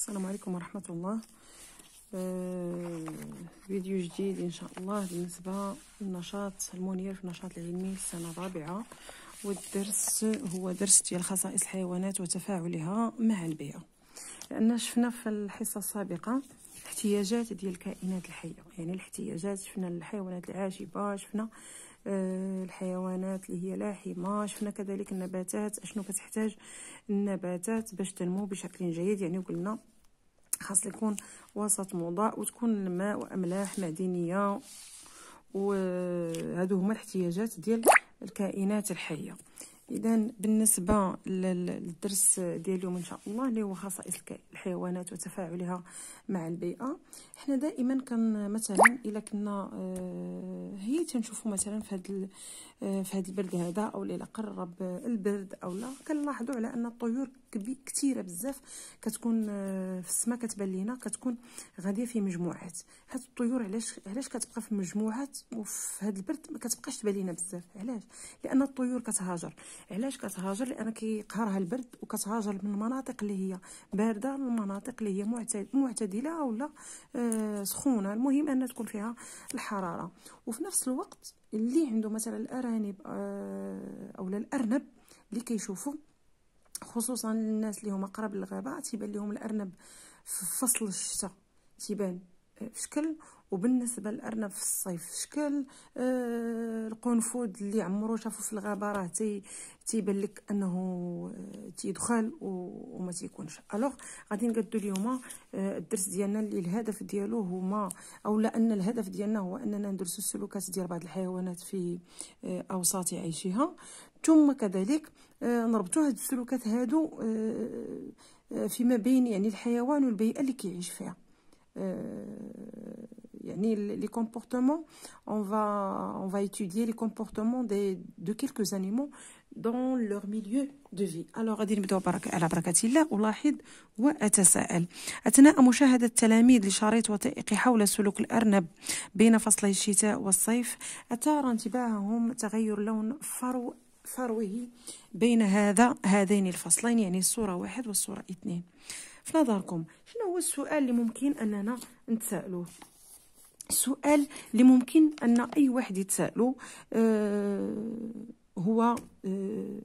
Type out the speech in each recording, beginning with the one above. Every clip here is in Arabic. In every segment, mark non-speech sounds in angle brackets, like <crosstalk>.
السلام عليكم ورحمة الله آه، فيديو جديد إن شاء الله بالنسبة للنشاط المنير في النشاط العلمي السنة الرابعة والدرس هو درس ديال خصائص الحيوانات وتفاعلها مع البيئة لأن شفنا في الحصة السابقة الاحتياجات ديال الكائنات الحية يعني الاحتياجات شفنا الحيوانات العاشبة شفنا آه، الحيوانات اللي هي لاحمة شفنا كذلك النباتات اشنو كتحتاج النباتات باش تنمو بشكل جيد يعني قلنا خاص يكون وسط مضاء وتكون الماء واملاح معدنيه وهادو هما الاحتياجات ديال الكائنات الحيه اذا بالنسبه للدرس ديال اليوم ان شاء الله اللي هو خصائص الحيوانات وتفاعلها مع البيئه حنا دائما كان مثلا الا كنا آه، هي تنشوفوا مثلا في هذا آه، في هذا البرد هذا او الا قرب البرد او لا كنلاحظوا على ان الطيور كثيره بزاف كتكون آه، في السماء كتبان لينا كتكون غاديه في مجموعات هاد الطيور علاش علاش كتبقى في مجموعات وفي هاد البرد ما كتبقاش تبان لينا بزاف علاش لان الطيور كتهاجر علاش كتهاجر لان كيقهرها البرد وكتهاجر من المناطق اللي هي بارده للمناطق اللي هي معتدله ولا آه، سخونه المهم ان تكون فيها الحراره وفي نفس الوقت اللي عنده مثلا الارانب آه، اولا الارنب اللي كيشوفوا خصوصا الناس اللي هما قرب للغابه تيبان لهم الارنب في فصل الشتاء تيبان آه، في شكل وبالنسبه للارنب في الصيف في شكل آه القنفذ اللي عمرو شافو في الغابه راه تي تيبان لك انه آه، تيدخل وما تيكونش الوغ غادي نقدو اليوم آه، الدرس ديالنا اللي الهدف ديالو هما او لان الهدف ديالنا هو اننا ندرسو السلوكات ديال بعض الحيوانات في اوساط عيشها ثم كذلك آه، نربطوا هاد السلوكات هادو آه، آه، فيما بين يعني الحيوان والبيئه اللي كيعيش فيها يعني لي كومبورتمون اون فا اون فا étudier لي كومبورتمون دي دو quelques animaux دون لور ميليو دو في alors غادي نبداو بركة على بركة الله ألاحظ وأتساءل أثناء مشاهدة التلاميذ لشريط وثائقي حول سلوك الأرنب بين فصلي الشتاء والصيف أثار انتباههم تغير لون فرو فروه بين هذا هذين الفصلين يعني الصورة واحد والصورة اثنين في نظركم شنو هو السؤال اللي ممكن أننا نتسألوه السؤال اللي ممكن أن أي واحد يتسالو آه هو آه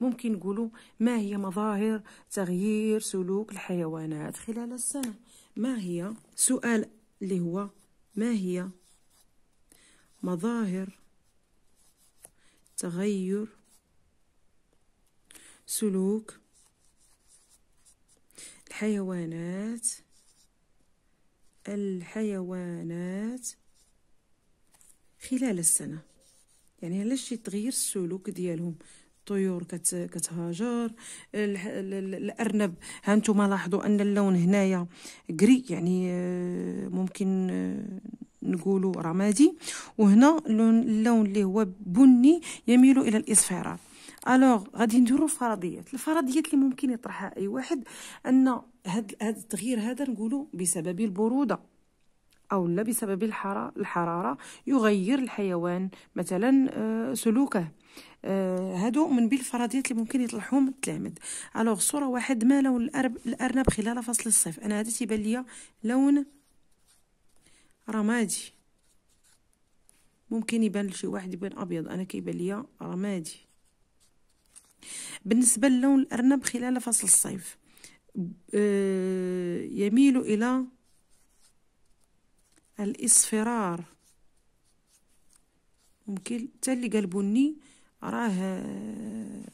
ممكن نقولوا ما هي مظاهر تغيير سلوك الحيوانات خلال السنة ما هي سؤال اللي هو ما هي مظاهر تغير سلوك الحيوانات الحيوانات خلال السنة يعني علاش يتغير السلوك ديالهم الطيور كتهاجر الارنب ها انتم لاحظوا ان اللون هنايا كري يعني آه، ممكن آه، نقولوا رمادي وهنا اللون اللون اللي هو بني يميل الى الاصفرار الوغ غادي نديرو فرضيات الفرضيات اللي ممكن يطرحها اي واحد ان هاد هاد التغيير هذا نقولوا بسبب البروده او لا بسبب الحراره الحراره يغير الحيوان مثلا آه، سلوكه آه، هادو من بين الفرضيات اللي ممكن يطلعهم التلامد الوغ صوره واحد ما لون الارنب خلال فصل الصيف انا هذا تيبان ليا لون رمادي ممكن يبان لشي واحد يبان ابيض انا كيبان ليا رمادي بالنسبه للون الارنب خلال فصل الصيف آه، يميل الى الاصفرار ممكن حتى اللي قال بني راه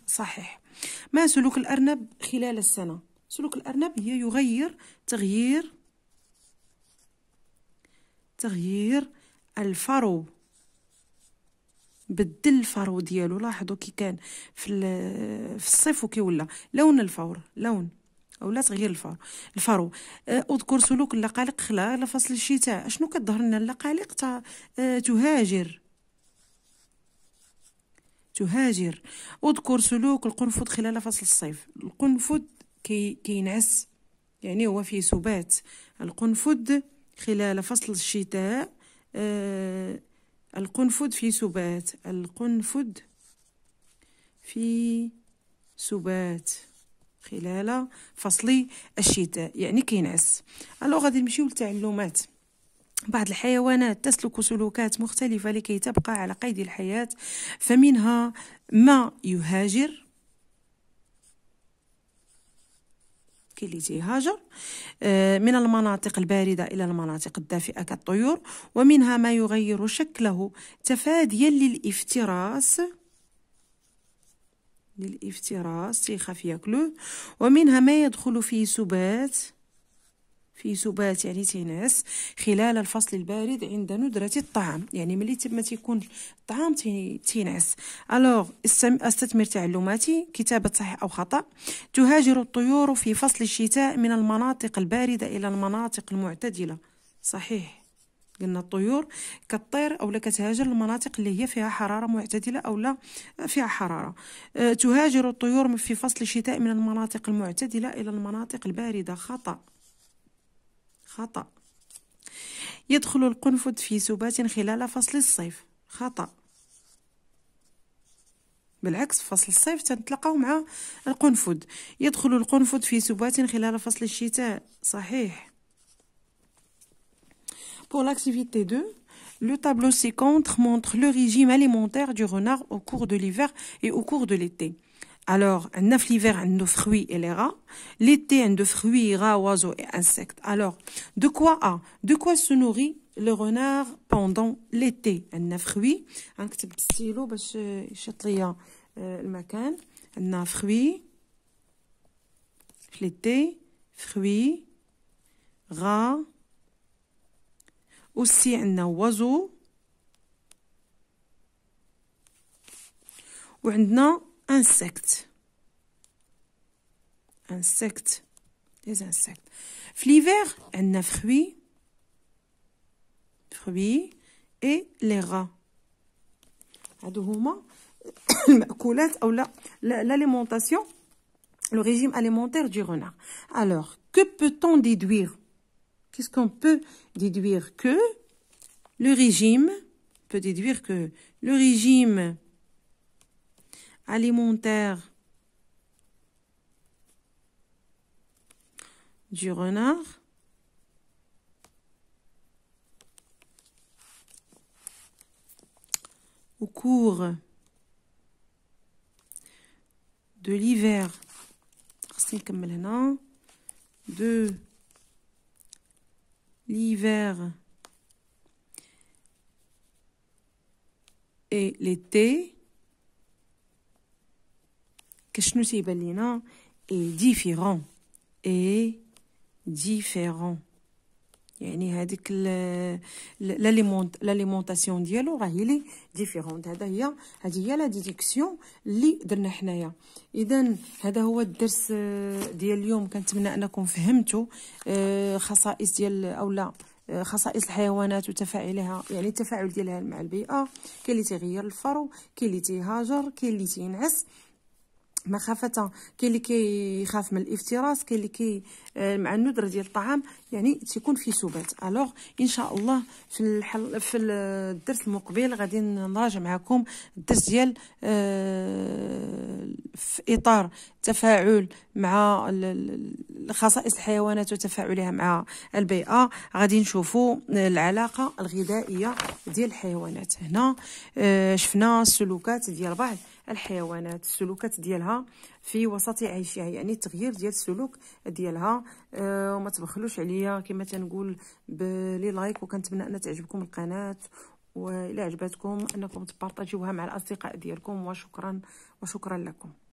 صحيح ما سلوك الارنب خلال السنه سلوك الارنب هي يغير تغيير تغيير الفرو بدل الفرو ديالو لاحظوا كي كان في في الصيف وكي ولا لون الفور لون او لا تغيير الفرو الفرو آه، اذكر سلوك اللقالق خلال فصل الشتاء اشنو كتظهر لنا اللقالق آه، تهاجر تهاجر اذكر سلوك القنفذ خلال فصل الصيف القنفذ كي كينعس يعني هو في سبات القنفذ خلال فصل الشتاء آه، القنفذ في سبات القنفذ في سبات خلال فصل الشتاء يعني كينعس الو غادي نمشيو للتعلمات بعض الحيوانات تسلك سلوكات مختلفة لكي تبقى على قيد الحياة فمنها ما يهاجر كاين اللي تيهاجر آه، من المناطق الباردة إلى المناطق الدافئة كالطيور ومنها ما يغير شكله تفاديا للافتراس للافتراس تيخاف ياكلوه ومنها ما يدخل فيه سبات في سبات يعني تينعس خلال الفصل البارد عند ندرة الطعام يعني ملي تما تيكون الطعام تينعس الوغ استثمر تعلماتي كتابة صحيح أو خطأ تهاجر الطيور في فصل الشتاء من المناطق الباردة إلى المناطق المعتدلة صحيح قلنا الطيور كطير اولا كتهاجر المناطق اللي هي فيها حراره معتدله او لا فيها حراره أه تهاجر الطيور في فصل الشتاء من المناطق المعتدله الى المناطق البارده خطا Pour l'activité 2, le tableau séquence montre le régime alimentaire du renard au cours de l'hiver et au cours de l'été. Alors, un neuf l'hiver, un de fruits et les rats. L'été, un de fruits, rats, oiseaux et insectes. Alors, de quoi a, de quoi se nourrit le renard pendant l'été? Un neuf fruits. Hein, un stylo, باش يشط le macan. Un fruits. L'été, fruits, rats. Aussi, un oiseau. un insectes insectes. Des insectes. Fliver, elle a fruits, fruits et les rats. <coughs> Oh l'alimentation, le régime alimentaire du renard. Alors, que peut-on déduire Qu'est-ce qu'on peut déduire que le régime peut déduire que le régime alimentaire du renard. Au cours de l'hiver, de l'hiver et l'été, qu'est-ce que nous est différent et ديفيرون يعني هذيك لاليمونتاسيون ديالو راه هي لي ديفيرونت هذا هي هذه هي لا ديديكسيون اللي درنا حنايا اذا هذا هو الدرس آه، ديال اليوم كنتمنى انكم فهمتوا آه، خصائص ديال اولا آه، خصائص الحيوانات وتفاعلها يعني التفاعل ديالها مع البيئه كاين اللي تيغير الفرو كاين اللي تيهاجر كاين اللي تينعس مخافه كاين اللي كيخاف من الافتراس كاين اللي كي آه، مع الندره ديال الطعام يعني تيكون في سبات الوغ ان شاء الله في الحل في الدرس المقبل غادي نراجع معكم الدرس ديال آه، في اطار تفاعل مع خصائص الحيوانات وتفاعلها مع البيئه غادي نشوفوا العلاقه الغذائيه ديال الحيوانات هنا آه، شفنا السلوكات ديال بعض الحيوانات السلوكات ديالها في وسط عيشها يعني التغيير ديال السلوك ديالها آه، وما تبخلوش عليا كما تنقول بلي لايك وكنتمنى ان تعجبكم القناه والى عجبتكم انكم تبارطاجيوها مع الاصدقاء ديالكم وشكرا وشكرا لكم